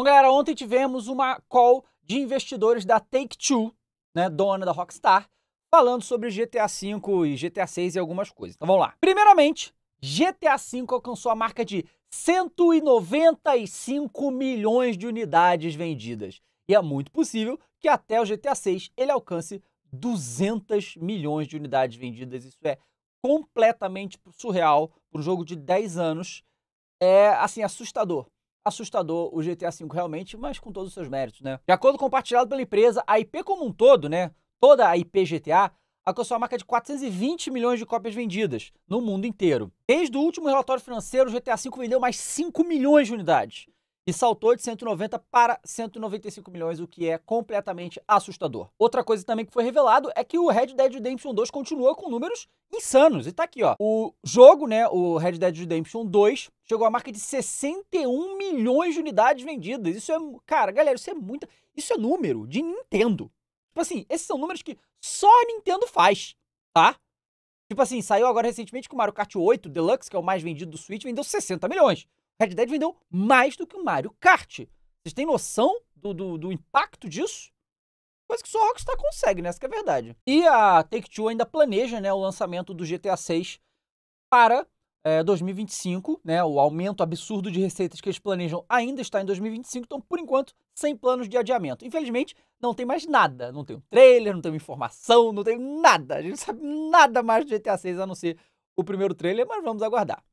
Bom, galera, ontem tivemos uma call de investidores da Take-Two, né, dona da Rockstar, falando sobre GTA V e GTA VI e algumas coisas. Então vamos lá. Primeiramente, GTA V alcançou a marca de 195 milhões de unidades vendidas. E é muito possível que até o GTA VI ele alcance 200 milhões de unidades vendidas. Isso é completamente surreal para um jogo de 10 anos. É, assim, assustador assustador o GTA V realmente, mas com todos os seus méritos, né? De acordo com o compartilhado pela empresa, a IP como um todo, né? Toda a IP GTA alcançou a marca de 420 milhões de cópias vendidas no mundo inteiro. Desde o último relatório financeiro, o GTA V vendeu mais 5 milhões de unidades e saltou de 190 para 195 milhões, o que é completamente assustador. Outra coisa também que foi revelado é que o Red Dead Redemption 2 continua com números insanos. E tá aqui, ó. O jogo, né, o Red Dead Redemption 2, chegou à marca de 61 milhões de unidades vendidas. Isso é, cara, galera, isso é muita, isso é número de Nintendo. Tipo assim, esses são números que só a Nintendo faz, tá? Tipo assim, saiu agora recentemente que o Mario Kart 8 Deluxe, que é o mais vendido do Switch, vendeu 60 milhões. Red Dead vendeu mais do que o Mario Kart. Vocês têm noção do, do, do impacto disso? Coisa que só a Rockstar consegue, né? Essa é a verdade. E a Take-Two ainda planeja né, o lançamento do GTA 6 para é, 2025, né? O aumento absurdo de receitas que eles planejam ainda está em 2025, então por enquanto sem planos de adiamento. Infelizmente, não tem mais nada, não tem um trailer, não tem uma informação, não tem nada. A gente sabe nada mais do GTA 6 a não ser o primeiro trailer, mas vamos aguardar.